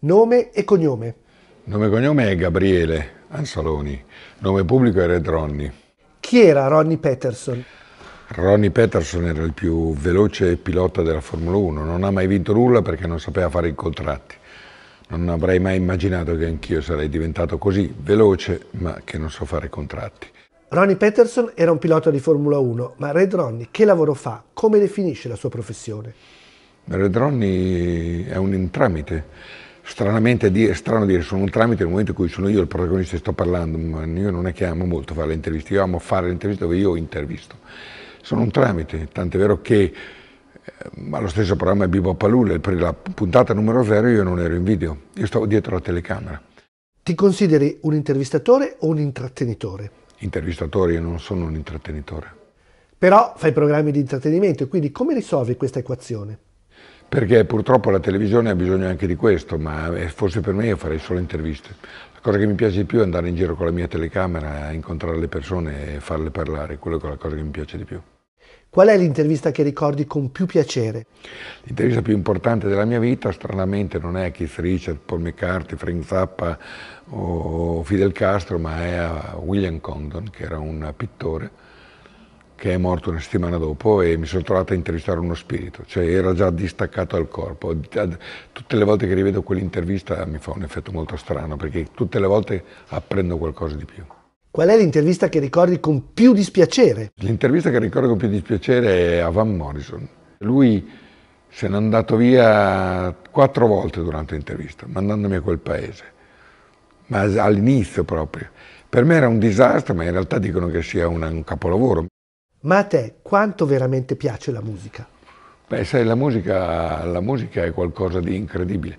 Nome e cognome Nome e cognome è Gabriele Ansaloni Nome pubblico è Red Ronnie Chi era Ronnie Peterson? Ronnie Peterson era il più veloce pilota della Formula 1, non ha mai vinto nulla perché non sapeva fare i contratti non avrei mai immaginato che anch'io sarei diventato così veloce, ma che non so fare contratti. Ronnie Peterson era un pilota di Formula 1, ma Red Ronnie che lavoro fa? Come definisce la sua professione? Red Ronnie è un intramite. Stranamente è strano dire sono un tramite nel momento in cui sono io il protagonista e sto parlando, ma io non è che amo molto fare le interviste, io amo fare le interviste dove io intervisto. Sono un tramite, tant'è vero che eh, ma lo stesso programma è Bibo Palul, per la puntata numero zero io non ero in video, io stavo dietro la telecamera. Ti consideri un intervistatore o un intrattenitore? Intervistatore, io non sono un intrattenitore. Però fai programmi di intrattenimento, quindi come risolvi questa equazione? Perché purtroppo la televisione ha bisogno anche di questo, ma forse per me io farei solo interviste. La cosa che mi piace di più è andare in giro con la mia telecamera, incontrare le persone e farle parlare, quello è la cosa che mi piace di più. Qual è l'intervista che ricordi con più piacere? L'intervista più importante della mia vita, stranamente, non è a Keith Richard, Paul McCarthy, Frank Zappa o Fidel Castro, ma è a eh, William Condon, che era un pittore che è morto una settimana dopo e mi sono trovato a intervistare uno spirito, cioè era già distaccato dal corpo. Tutte le volte che rivedo quell'intervista mi fa un effetto molto strano perché tutte le volte apprendo qualcosa di più. Qual è l'intervista che ricordi con più dispiacere? L'intervista che ricordo con più dispiacere è a Van Morrison. Lui se n'è andato via quattro volte durante l'intervista, mandandomi a quel paese, ma all'inizio proprio. Per me era un disastro, ma in realtà dicono che sia un, capolavoro. Ma a te quanto veramente piace la musica? Beh, sai, la musica, la musica è qualcosa di incredibile.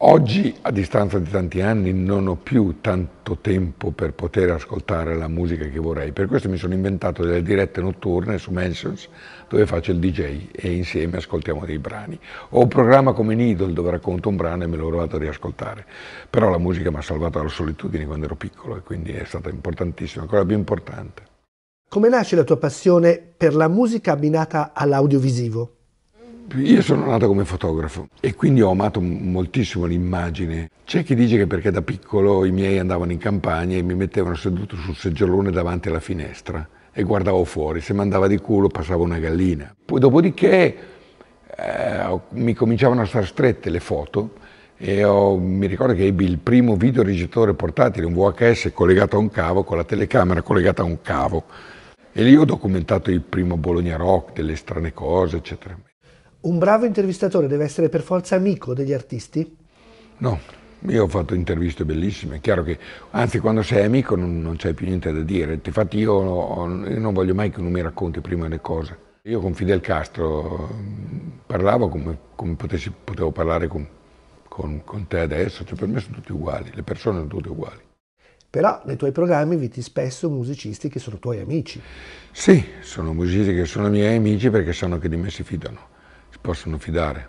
Oggi, a distanza di tanti anni, non ho più tanto tempo per poter ascoltare la musica che vorrei. Per questo mi sono inventato delle dirette notturne su Mansions, dove faccio il DJ e insieme ascoltiamo dei brani. Ho un programma come Needle, dove racconto un brano e me lo vado a riascoltare. Però la musica mi ha salvato dalla solitudine quando ero piccolo e quindi è stata importantissima, ancora più importante. Come nasce la tua passione per la musica abbinata all'audiovisivo? Io sono nato come fotografo e quindi ho amato moltissimo l'immagine. C'è chi dice che perché da piccolo i miei andavano in campagna e mi mettevano seduto sul seggiolone davanti alla finestra e guardavo fuori, se mandava di culo passava una gallina. Poi dopodiché eh, mi cominciavano a stare strette le foto e ho, mi ricordo che ebbi il primo videoregistratore portatile, un VHS collegato a un cavo, con la telecamera collegata a un cavo. E lì ho documentato il primo Bologna Rock, delle strane cose, eccetera un bravo intervistatore deve essere per forza amico degli artisti? No, io ho fatto interviste bellissime, è chiaro che, anzi quando sei amico non, non c'è più niente da dire, infatti io, io, non voglio mai che uno mi racconti prima le cose. Io con Fidel Castro mm, parlavo come, come potessi, potevo parlare con, con, con te adesso, cioè per me sono tutti uguali, le persone sono tutte uguali. Però nei tuoi programmi viti spesso musicisti che sono tuoi amici. Sì, sono musicisti che sono miei amici perché sanno che di me si fidano si possono fidare,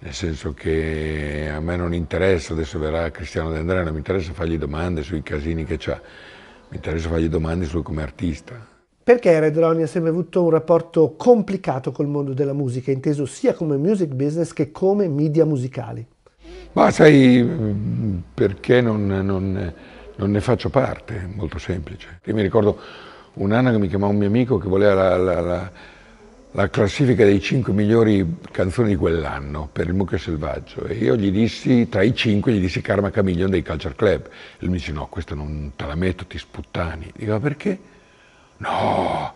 nel senso che a me non interessa, adesso verrà Cristiano De Andrea, non mi interessa fargli domande sui casini che c'ha, mi interessa fargli domande su come artista. Perché Red Ronnie ha sempre avuto un rapporto complicato col mondo della musica, inteso sia come music business che come media musicali? Ma sai perché non, non, non ne faccio parte, molto semplice. Io mi ricordo un anno che mi chiamò un mio amico che voleva la, la, la la classifica dei 5 migliori canzoni di quell'anno per il Mucchio Selvaggio e io gli dissi, tra i 5, gli dissi Karma Camillion dei Culture Club. E lui mi dice no, questa non te la metto, ti sputtani. Dico ma perché? No!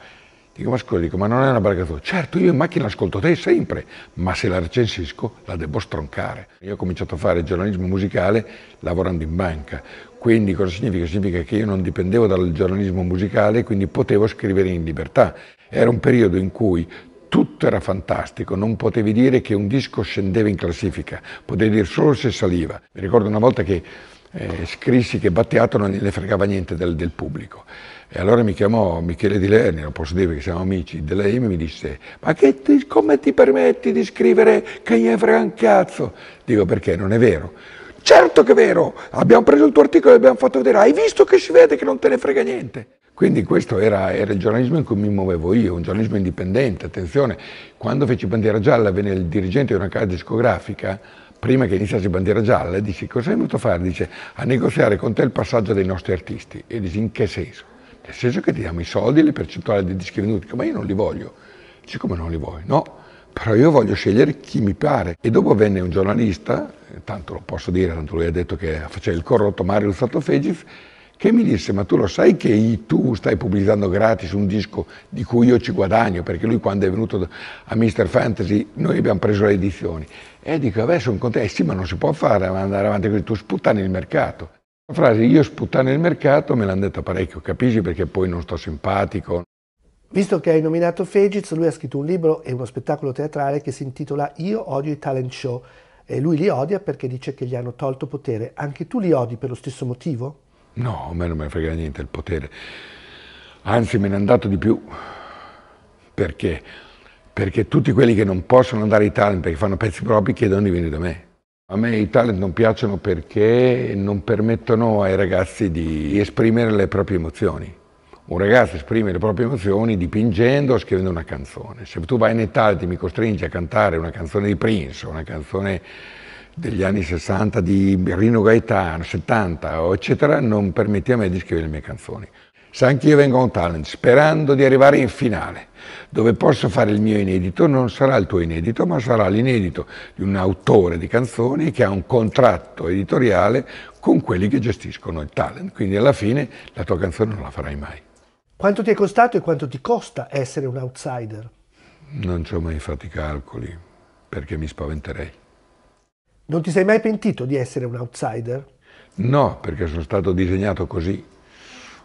Dico ma scusa, dico ma non è una barcatura. Certo, io in macchina ascolto te sempre, ma se la recensisco la devo stroncare. Io ho cominciato a fare giornalismo musicale lavorando in banca. Quindi cosa significa? Significa che io non dipendevo dal giornalismo musicale, quindi potevo scrivere in libertà. Era un periodo in cui tutto era fantastico, non potevi dire che un disco scendeva in classifica, potevi dire solo se saliva. Mi ricordo una volta che eh, scrissi che Batteato non ne fregava niente del, del pubblico. E allora mi chiamò Michele Di Lerni, lo posso dire perché siamo amici, della EMI, mi disse, ma ti, come ti permetti di scrivere che gli frega un cazzo? Dico, perché non è vero. Certo che è vero, abbiamo preso il tuo articolo e l'abbiamo fatto vedere, hai visto che si vede che non te ne frega niente. Quindi questo era, era, il giornalismo in cui mi muovevo io, un giornalismo indipendente, attenzione, quando feci Bandiera Gialla venne il dirigente di una casa discografica, prima che iniziasse Bandiera Gialla, e disse cosa hai venuto a fare? Dice a negoziare con te il passaggio dei nostri artisti. E dice in che senso? Nel senso che ti diamo i soldi e le percentuali di dischi venduti, ma io non li voglio. Dice come non li vuoi? No, però io voglio scegliere chi mi pare. E dopo venne un giornalista, tanto lo posso dire, tanto lui ha detto che faceva il corrotto Mario Luzzatto Fegis, che mi disse, ma tu lo sai che tu stai pubblicizzando gratis un disco di cui io ci guadagno, perché lui quando è venuto a Mr. Fantasy noi abbiamo preso le edizioni. E dico, vabbè sono contento, eh sì ma non si può fare andare avanti così, tu sputtani il mercato. La frase io sputtani il mercato me l'hanno detto parecchio, capisci perché poi non sto simpatico. Visto che hai nominato Fegiz, lui ha scritto un libro e uno spettacolo teatrale che si intitola Io odio i talent show. E lui li odia perché dice che gli hanno tolto potere. Anche tu li odi per lo stesso motivo? No, a me non me ne frega niente il potere. Anzi, me ne è andato di più. Perché? Perché tutti quelli che non possono andare ai talent perché fanno pezzi propri chiedono di venire da me. A me i talent non piacciono perché non permettono ai ragazzi di esprimere le proprie emozioni. Un ragazzo esprime le proprie emozioni dipingendo o scrivendo una canzone. Se tu vai nei talent e mi costringi a cantare una canzone di Prince, una canzone degli anni 60 di Rino Gaetano, 70 eccetera, non permetteva a me di scrivere le mie canzoni. Se anche io vengo a un talent sperando di arrivare in finale, dove posso fare il mio inedito, non sarà il tuo inedito, ma sarà l'inedito di un autore di canzoni che ha un contratto editoriale con quelli che gestiscono il talent. Quindi alla fine la tua canzone non la farai mai. Quanto ti è costato e quanto ti costa essere un outsider? Non ci ho mai fatto i calcoli, perché mi spaventerei. Non ti sei mai pentito di essere un outsider? No, perché sono stato disegnato così.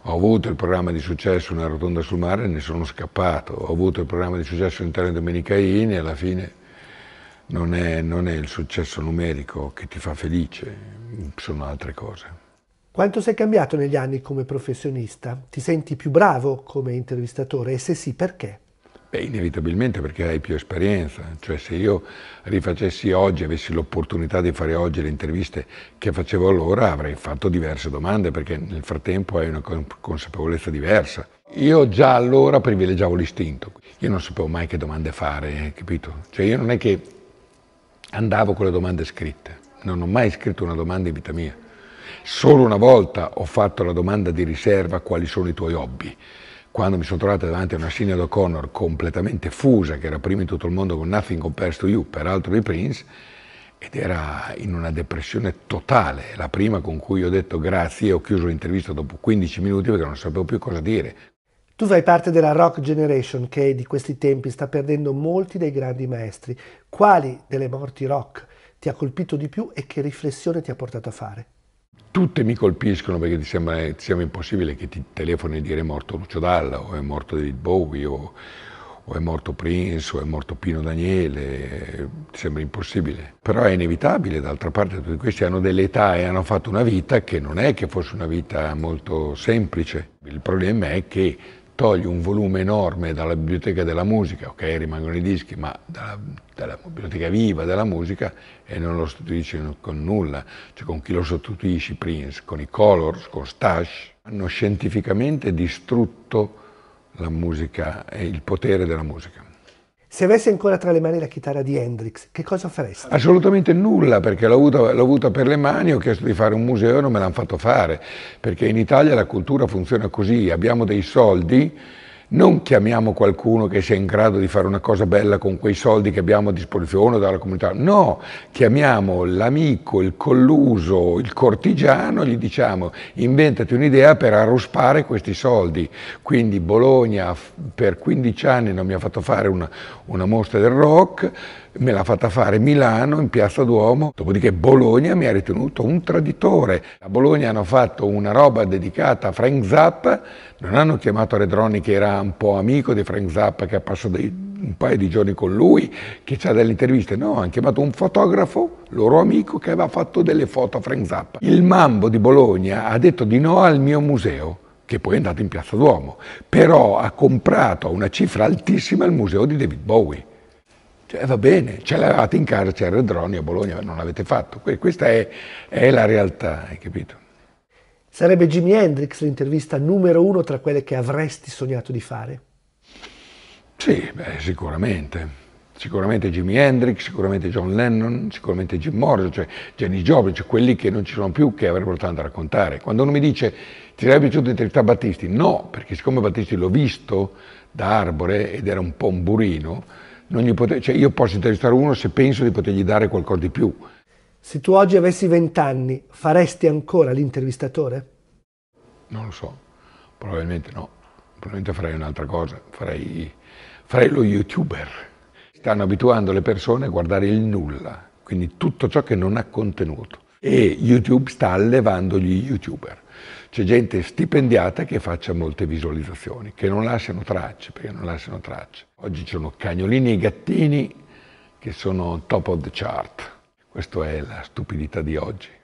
Ho avuto il programma di successo Una rotonda sul mare e ne sono scappato. Ho avuto il programma di successo in Terre Domenicaini e alla fine non è, non è il successo numerico che ti fa felice, sono altre cose. Quanto sei cambiato negli anni come professionista? Ti senti più bravo come intervistatore e se sì perché? Beh, inevitabilmente perché hai più esperienza, cioè se io rifacessi oggi, avessi l'opportunità di fare oggi le interviste che facevo allora, avrei fatto diverse domande perché nel frattempo hai una consapevolezza diversa. Io già allora privilegiavo l'istinto, io non sapevo mai che domande fare, eh, capito? Cioè io non è che andavo con le domande scritte, non ho mai scritto una domanda in vita mia. Solo una volta ho fatto la domanda di riserva quali sono i tuoi hobby quando mi sono trovato davanti a una Sinead O'Connor completamente fusa, che era prima in tutto il mondo con Nothing Compares to You, peraltro di Prince, ed era in una depressione totale, la prima con cui ho detto grazie e ho chiuso l'intervista dopo 15 minuti perché non sapevo più cosa dire. Tu fai parte della Rock Generation che di questi tempi sta perdendo molti dei grandi maestri. Quali delle morti rock ti ha colpito di più e che riflessione ti ha portato a fare? tutte mi colpiscono perché ti sembra, eh, ti sembra impossibile che ti telefoni e dire è morto Lucio Dalla o è morto David Bowie o, o è morto Prince o è morto Pino Daniele, eh, ti sembra impossibile. Però è inevitabile, d'altra parte tutti questi hanno delle età e hanno fatto una vita che non è che fosse una vita molto semplice. Il problema è che togli un volume enorme dalla biblioteca della musica, ok rimangono i dischi, ma dalla, dalla biblioteca viva della musica e non lo sostituisci con nulla, cioè con chi lo sostituisci Prince, con i Colors, con Stash, hanno scientificamente distrutto la musica e il potere della musica. Se avessi ancora tra le mani la chitarra di Hendrix, che cosa faresti? Assolutamente nulla, perché l'ho avuta, l'ho avuta per le mani, ho chiesto di fare un museo e non me l'hanno fatto fare, perché in Italia la cultura funziona così, abbiamo dei soldi non chiamiamo qualcuno che sia in grado di fare una cosa bella con quei soldi che abbiamo a disposizione dalla comunità, no, chiamiamo l'amico, il colluso, il cortigiano, gli diciamo inventati un'idea per arruspare questi soldi. Quindi Bologna per 15 anni non mi ha fatto fare una, una mostra del rock, me l'ha fatta fare Milano in Piazza Duomo, dopodiché Bologna mi ha ritenuto un traditore. A Bologna hanno fatto una roba dedicata a Frank Zappa, non hanno chiamato Redroni che era un po' amico di Frank Zappa che ha passato dei un paio di giorni con lui, che ha delle interviste, no, hanno chiamato un fotografo, loro amico, che aveva fatto delle foto a Frank Zappa. Il Mambo di Bologna ha detto di no al mio museo, che poi è andato in Piazza Duomo, però ha comprato a una cifra altissima il museo di David Bowie. Cioè, va bene, ce l'avevate in carcere, c'era il a Bologna, ma non l'avete fatto. Questa è, è, la realtà, hai capito? Sarebbe Jimi Hendrix l'intervista numero uno tra quelle che avresti sognato di fare? Sì, beh, sicuramente. Sicuramente Jimi Hendrix, sicuramente John Lennon, sicuramente Jim Morrison, cioè Jenny Joplin, cioè quelli che non ci sono più che avrebbero tanto da raccontare. Quando uno mi dice ti sarebbe piaciuto intervistare Battisti? No, perché siccome Battisti l'ho visto da Arbore ed era un po' un burino, pote... cioè, io posso intervistare uno se penso di potergli dare qualcosa di più. Se tu oggi avessi 20 anni, faresti ancora l'intervistatore? Non lo so, probabilmente no. Probabilmente farei un'altra cosa, farei, farei lo youtuber. Stanno abituando le persone a guardare il nulla, quindi tutto ciò che non ha contenuto. E YouTube sta allevando gli youtuber c'è gente stipendiata che faccia molte visualizzazioni, che non lasciano tracce, perché non lasciano tracce. Oggi ci sono cagnolini e gattini che sono top of the chart. Questa è la stupidità di oggi.